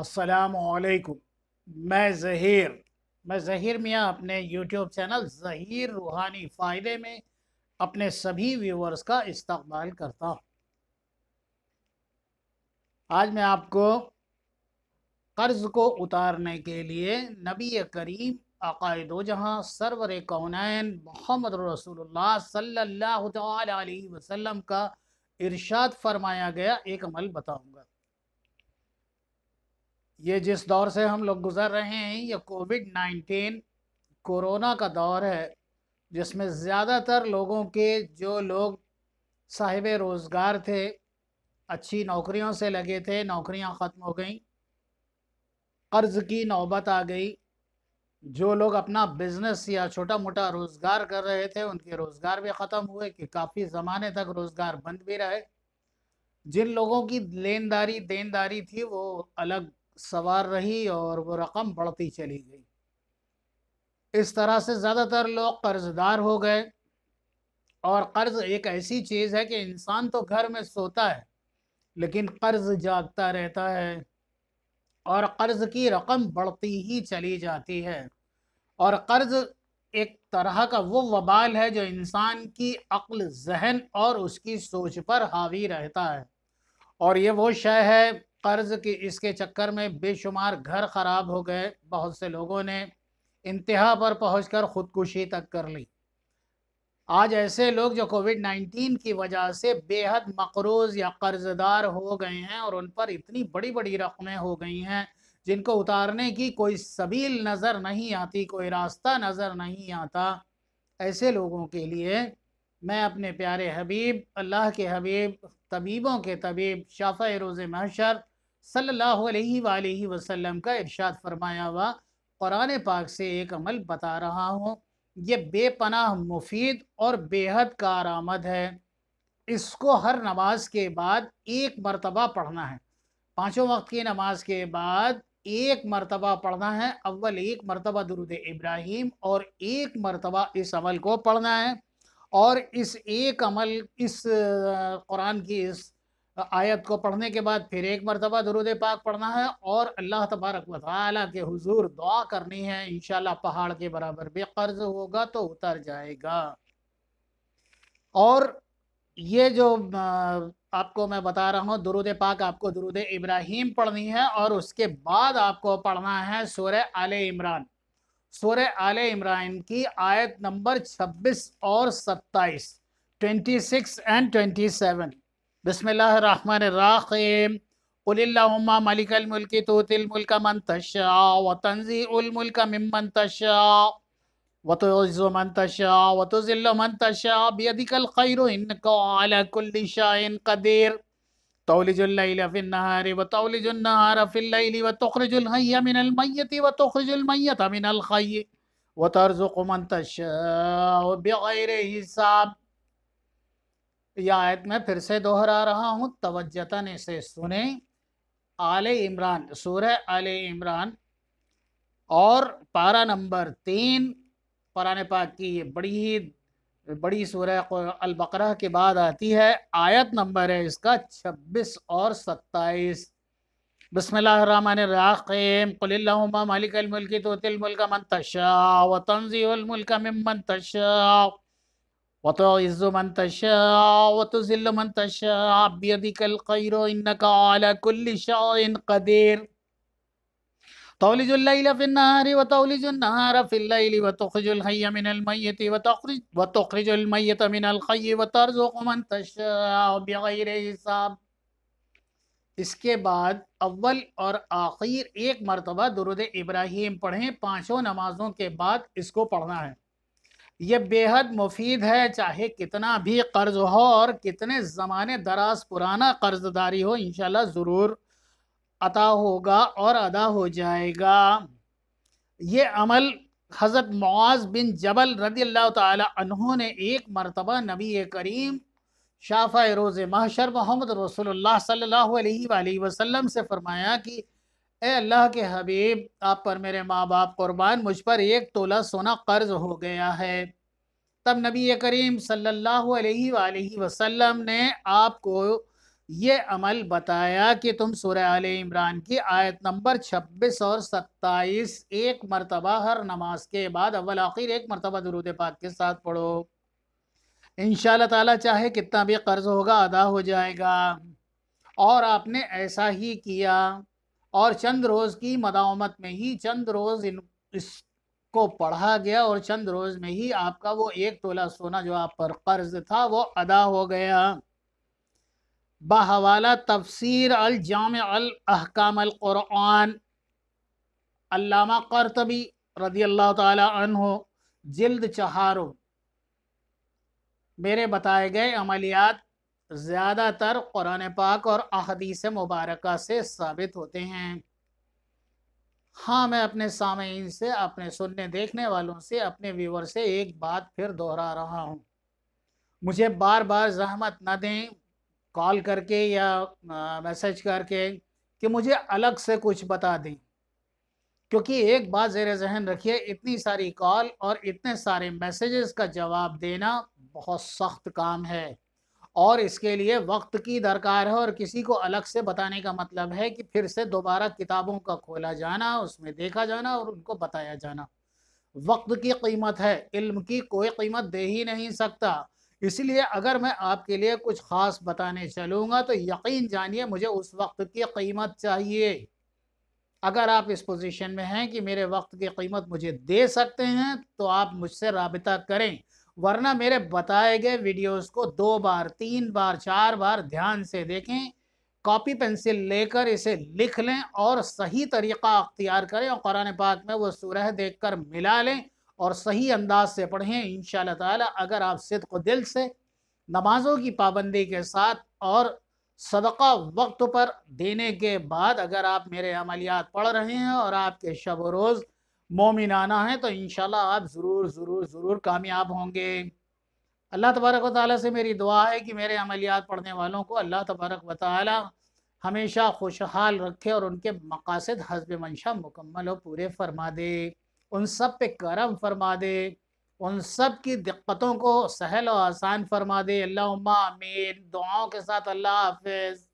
असलकुम मैं ज़हीर मैं ज़हीर मियाँ अपने यूट्यूब चैनल ज़हीर रूहानी फ़ायदे में अपने सभी व्यूवर्स का इस्तकबाल करता हूँ आज मैं आपको कर्ज़ को उतारने के लिए नबी करीम अकायदो जहाँ सरवर कौनैन मोहम्मद रसूलुल्लाह सल्लल्लाहु अलैहि वसल्लम का इरशाद फरमाया गया एक अमल बताऊँ ये जिस दौर से हम लोग गुजर रहे हैं ये कोविड नाइन्टीन कोरोना का दौर है जिसमें ज़्यादातर लोगों के जो लोग साहिब रोज़गार थे अच्छी नौकरियों से लगे थे नौकरियां ख़त्म हो गई कर्ज़ की नौबत आ गई जो लोग अपना बिज़नेस या छोटा मोटा रोज़गार कर रहे थे उनके रोज़गार भी ख़त्म हुए कि काफ़ी ज़माने तक रोज़गार बंद भी रहे जिन लोगों की लेनदारी देनदारी थी वो अलग सवार रही और वो रकम बढ़ती चली गई इस तरह से ज़्यादातर लोग कर्जदार हो गए और कर्ज एक ऐसी चीज़ है कि इंसान तो घर में सोता है लेकिन कर्ज जागता रहता है और कर्ज की रकम बढ़ती ही चली जाती है और कर्ज एक तरह का वो वबाल है जो इंसान की अक्ल जहन और उसकी सोच पर हावी रहता है और ये वो शय है कर्ज़ के इसके चक्कर में बेशुमार घर ख़राब हो गए बहुत से लोगों ने इंतहा पर कर ख़ुदकुशी तक कर ली आज ऐसे लोग जो कोविड नाइन्टीन की वजह से बेहद मकरूज या कर्जदार हो गए हैं और उन पर इतनी बड़ी बड़ी रकमें हो गई हैं जिनको उतारने की कोई सबील नज़र नहीं आती कोई रास्ता नज़र नहीं आता ऐसे लोगों के लिए मैं अपने प्यारे हबीब अल्लाह के हबीब तबीबों के तबीब शाफ़ रोज़ महशर सल्लल्लाहु अलैहि वसल्लम का इरशाद फरमाया हुआ क़ुरान पाक से एक अमल बता रहा हूँ ये बेपनाह मुफीद और बेहद आमद है इसको हर नमाज के बाद एक मरतबा पढ़ना है पाँचों वक्त की नमाज के बाद एक मरतबा पढ़ना है अव्वल एक मरतबा दरुद इब्राहिम और एक मरतबा इस अमल को पढ़ना है और इस एक अमल इस कुरान की इस आयत को पढ़ने के बाद फिर एक मरतबा दरुद पाक पढ़ना है और अल्लाह तबारक वाली के हुजूर दुआ करनी है इन पहाड़ के बराबर भी कर्ज होगा तो उतर जाएगा और ये जो आपको मैं बता रहा हूँ दरुद पाक आपको दरुद इब्राहिम पढ़नी है और उसके बाद आपको पढ़ना है शुर आल इमरान सूर्य आल इमरान की आयत नंबर छब्बीस और ट्वेंटी सिक्स एंड सेवन بسم الله الرحمن الرحيم قل اللهم ملك الملك تؤتي الملك من تشاء وتنزع الملك ممن تشاء وتعز من تشاء وتذل من تشاء بيدك الخير إنك على كل شيء قدير تولج الليل في النهار وتولج النهار في الليل وتخرج الحي من الميت وتخرج الميت من الخي وترزق من تشاء بغير حساب यह आयत में फिर से दोहरा रहा हूँ तवज्जतन इसे सुने आले इमरान सूर आले इमरान और पारा नंबर तीन कुरान पाक की ये बड़ी ही बड़ी सूरह अलबकरा के बाद आती है आयत नंबर है इसका छब्बीस और सत्ताईस बसमीम मालिकमल्क तोतिलमल्क मन तशा व तंजीमल्क ममन तशा وتعز من تشاء وتذل من تشاء بيدك الخير إنك على كل شيء قدير تولج الليل في النهار وتولج النهار في الليل وتخرج الحي من الميت وتخرج وتخرج الميت من الحي وترزق من تشاء بغير حساب इसके बाद अव्वल और आखिर एक मरतबा दुरुद इब्राहिम पढ़ें पांचों नमाजों के बाद इसको पढ़ना है ये बेहद मुफीद है चाहे कितना भी कर्ज हो और कितने ज़माने दराज पुराना कर्जदारी हो इन ज़रूर अता होगा और अदा हो जाएगा ये अमल हज़रत मुआज बिन जबल रदी अल्लाह तहों ने एक मरतबा नबी करीम शाफ़ा रोज़ महशर मोहम्मद रसोल्ला सल्ला वसम से फ़रमाया कि ए अल्लाह के हबीब आप पर मेरे माँ बाप कुर्बान मुझ पर एक तोला सोना कर्ज हो गया है तब नबी करीम सल्लल्लाहु अलैहि सल्ला वसल्लम ने आपको ये अमल बताया कि तुम सुरह आल इमरान की आयत नंबर 26 और 27 एक मरतबा हर नमाज के बाद अव्वल आखिर एक मरतबा दरूद पाक के साथ पढ़ो इन ताला चाहे कितना भी कर्ज होगा अदा हो जाएगा और आपने ऐसा ही किया और चंद रोज़ की मदामत में ही चंद रोज़ इन इसको पढ़ा गया और चंद रोज़ में ही आपका वो एक तोला सोना जो आप पर कर्ज था वो अदा हो गया बहवाला तफसर अहकाम अलहकाम क़ुरान अल्लामा करतबी रदी अल्लाह तहो जिल्द चहारो मेरे बताए गए अमलियात ज़्यादातर कुरान पाक और अहदीस मुबारक से साबित होते हैं हाँ मैं अपने सामीन से अपने सुनने देखने वालों से अपने व्यूवर से एक बात फिर दोहरा रहा हूँ मुझे बार बार जहमत ना दें कॉल करके या मैसेज करके कि मुझे अलग से कुछ बता दें क्योंकि एक बात ज़ेर जहन रखिए इतनी सारी कॉल और इतने सारे मैसेजेस का जवाब देना बहुत सख्त काम है और इसके लिए वक्त की दरकार है और किसी को अलग से बताने का मतलब है कि फिर से दोबारा किताबों का खोला जाना उसमें देखा जाना और उनको बताया जाना वक्त की कीमत है इल्म की कोई कीमत दे ही नहीं सकता इसलिए अगर मैं आपके लिए कुछ ख़ास बताने चलूँगा तो यकीन जानिए मुझे उस वक्त की कीमत चाहिए अगर आप इस पोजीशन में हैं कि मेरे वक्त की कीमत मुझे दे सकते हैं तो आप मुझसे रबता करें वरना मेरे बताए गए वीडियोस को दो बार तीन बार चार बार ध्यान से देखें कॉपी पेंसिल लेकर इसे लिख लें और सही तरीक़ा अख्तियार करें और कुरान पाक में वो सूरह देख कर मिला लें और सही अंदाज से पढ़ें इन ताला अगर आप सिद्क को दिल से नमाज़ों की पाबंदी के साथ और सदका वक्त पर देने के बाद अगर आप मेरे अमलियात पढ़ रहे हैं और आपके शब रोज़ मोमिनाना है तो इन आप ज़रूर ज़रूर ज़रूर कामयाब होंगे अल्लाह तबारक वाली से मेरी दुआ है कि मेरे अमलियात पढ़ने वालों को अल्लाह तबारक वाली हमेशा खुशहाल रखे और उनके मकासद हसब मंशा मुकम्मल और पूरे फरमा दे उन सब पे करम फरमा दे उन सब की दिक्कतों को सहल और आसान फरमा दे अल्लाह आमीन दुआओं के साथ अल्लाह हाफिज़